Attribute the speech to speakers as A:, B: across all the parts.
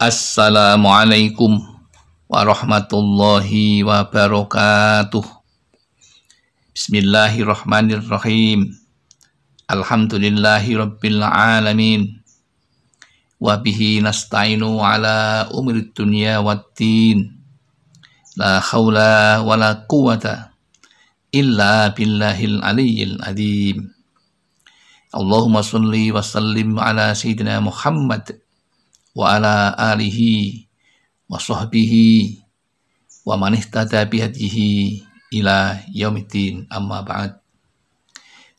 A: Assalamualaikum warahmatullahi wabarakatuh. Bismillahirrahmanirrahim. Alhamdulillahi rabbil alamin. Wa nasta'inu ala umri dunya waddin. La haula wa la quwata illa billahil aliyyil adzim. Allahumma salli wa sallim ala sayyidina Muhammad wa ala alihi wa sahbihi wa man ihtada bihadihi ila yaumiddin amma ba'd.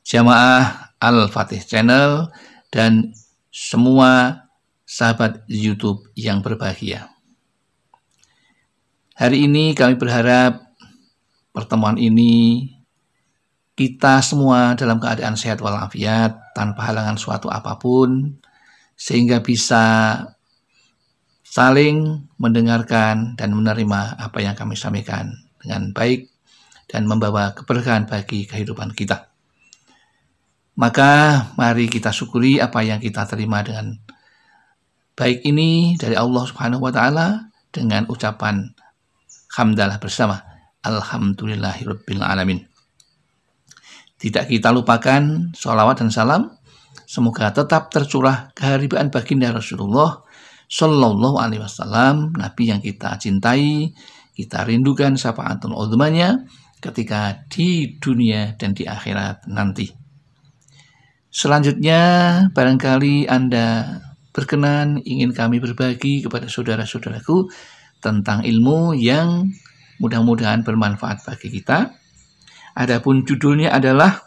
A: Jamaah Al-Fatih Channel dan semua sahabat YouTube yang berbahagia. Hari ini kami berharap pertemuan ini kita semua dalam keadaan sehat walafiat tanpa halangan suatu apapun sehingga bisa saling mendengarkan dan menerima apa yang kami sampaikan dengan baik dan membawa keberkahan bagi kehidupan kita. Maka mari kita syukuri apa yang kita terima dengan baik ini dari Allah Subhanahu wa taala dengan ucapan hamdalah bersama alhamdulillahirabbil alamin. Tidak kita lupakan sholawat dan salam semoga tetap tercurah kehariban baginda Rasulullah Shallallahu Alaihi Wasallam, Nabi yang kita cintai, kita rindukan siapa Antum ulamanya ketika di dunia dan di akhirat nanti. Selanjutnya, barangkali Anda berkenan ingin kami berbagi kepada saudara-saudaraku tentang ilmu yang mudah-mudahan bermanfaat bagi kita. Adapun judulnya adalah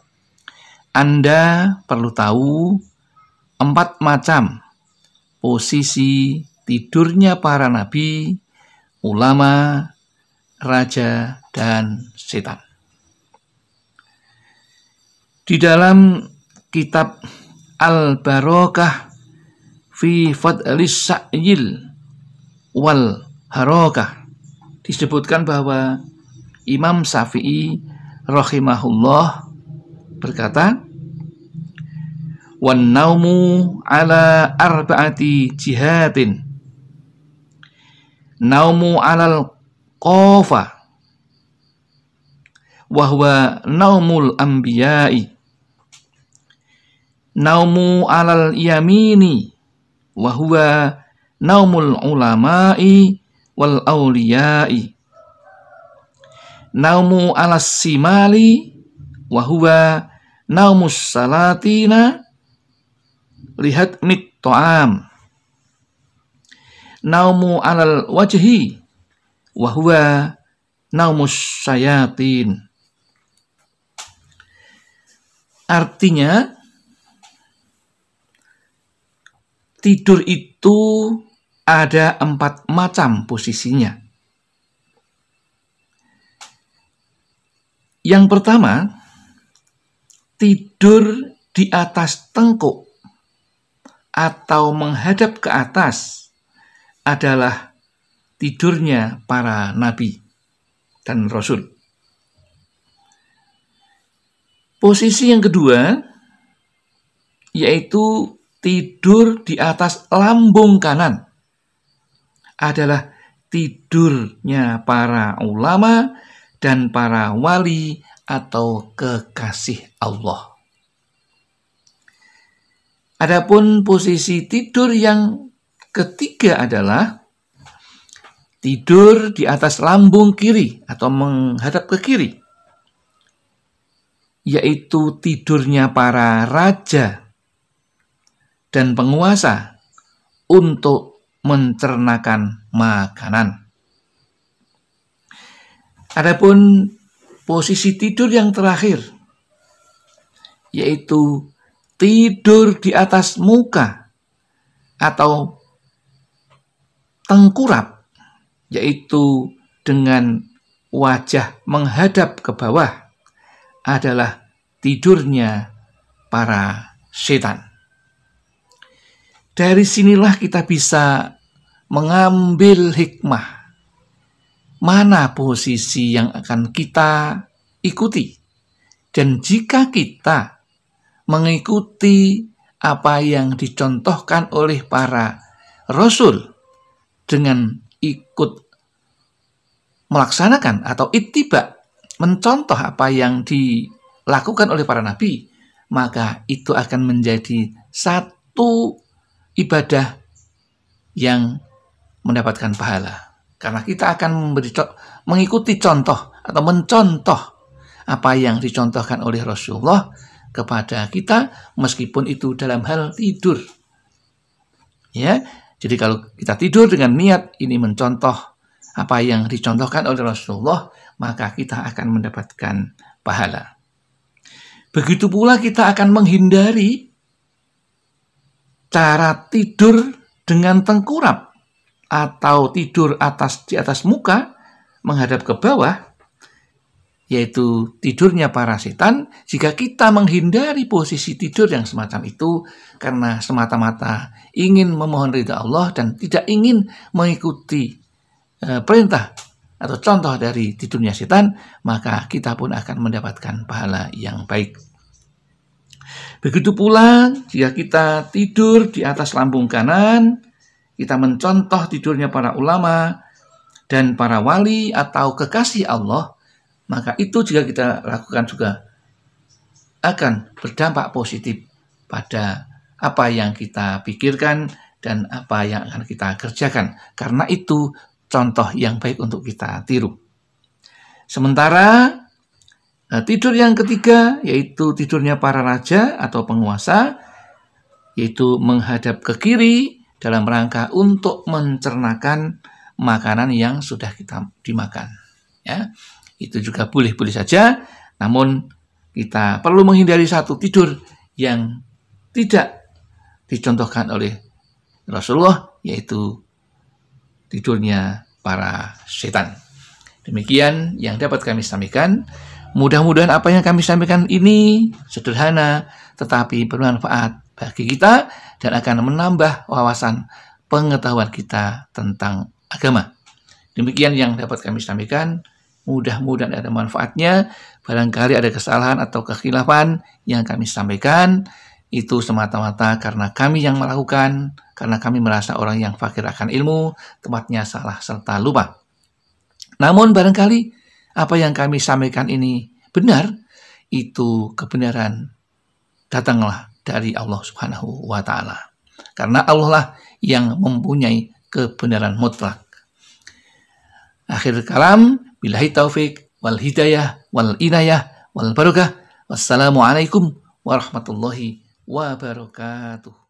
A: Anda perlu tahu empat macam posisi tidurnya para nabi, ulama, raja, dan setan. Di dalam kitab Al-Barokah fi Fadlis Sa'yil wal Harokah disebutkan bahwa Imam Syafi'i rahimahullah berkata, wan naumu ala arba'ati jihatin naumu alal kofa, wahwa naumul ambiyai naumu alal yamini wahwa naumul ulama'i wal awliyai naumu alas simali wahwa naumus salatina lihat mit to'am naumu alal wajhi wahwa naumus sayatin artinya tidur itu ada empat macam posisinya yang pertama tidur di atas tengkuk atau menghadap ke atas adalah tidurnya para nabi dan rasul. Posisi yang kedua yaitu tidur di atas lambung kanan adalah tidurnya para ulama dan para wali atau kekasih Allah. Adapun posisi tidur yang ketiga adalah tidur di atas lambung kiri atau menghadap ke kiri, yaitu tidurnya para raja dan penguasa untuk mencernakan makanan. Adapun posisi tidur yang terakhir, yaitu tidur di atas muka atau tengkurap, yaitu dengan wajah menghadap ke bawah, adalah tidurnya para setan. Dari sinilah kita bisa mengambil hikmah. Mana posisi yang akan kita ikuti? Dan jika kita mengikuti apa yang dicontohkan oleh para rasul dengan ikut melaksanakan atau ittiba mencontoh apa yang dilakukan oleh para nabi maka itu akan menjadi satu ibadah yang mendapatkan pahala karena kita akan memberi mengikuti contoh atau mencontoh apa yang dicontohkan oleh Rasulullah kepada kita meskipun itu dalam hal tidur. Ya. Jadi kalau kita tidur dengan niat ini mencontoh apa yang dicontohkan oleh Rasulullah, maka kita akan mendapatkan pahala. Begitu pula kita akan menghindari cara tidur dengan tengkurap atau tidur atas di atas muka menghadap ke bawah yaitu tidurnya para setan, jika kita menghindari posisi tidur yang semacam itu karena semata-mata ingin memohon ridha Allah dan tidak ingin mengikuti e, perintah atau contoh dari tidurnya setan, maka kita pun akan mendapatkan pahala yang baik. Begitu pula jika kita tidur di atas lambung kanan, kita mencontoh tidurnya para ulama dan para wali atau kekasih Allah, maka itu juga kita lakukan juga akan berdampak positif pada apa yang kita pikirkan dan apa yang akan kita kerjakan. Karena itu contoh yang baik untuk kita tiru. Sementara eh, tidur yang ketiga yaitu tidurnya para raja atau penguasa yaitu menghadap ke kiri dalam rangka untuk mencernakan makanan yang sudah kita dimakan. Ya, itu juga boleh-boleh saja. Namun kita perlu menghindari satu tidur yang tidak dicontohkan oleh Rasulullah yaitu tidurnya para setan. Demikian yang dapat kami sampaikan. Mudah-mudahan apa yang kami sampaikan ini sederhana tetapi bermanfaat bagi kita dan akan menambah wawasan pengetahuan kita tentang agama. Demikian yang dapat kami sampaikan. Mudah-mudahan ada manfaatnya. Barangkali ada kesalahan atau kekhilafan yang kami sampaikan. Itu semata-mata karena kami yang melakukan, karena kami merasa orang yang fakir akan ilmu, tempatnya salah serta lupa. Namun barangkali apa yang kami sampaikan ini benar, itu kebenaran datanglah dari Allah Subhanahu wa taala. Karena Allah lah yang mempunyai kebenaran mutlak. Akhir kalam, Bilahi taufik wal hidayah wal inayah wal barokah. Wassalamualaikum warahmatullahi wabarakatuh.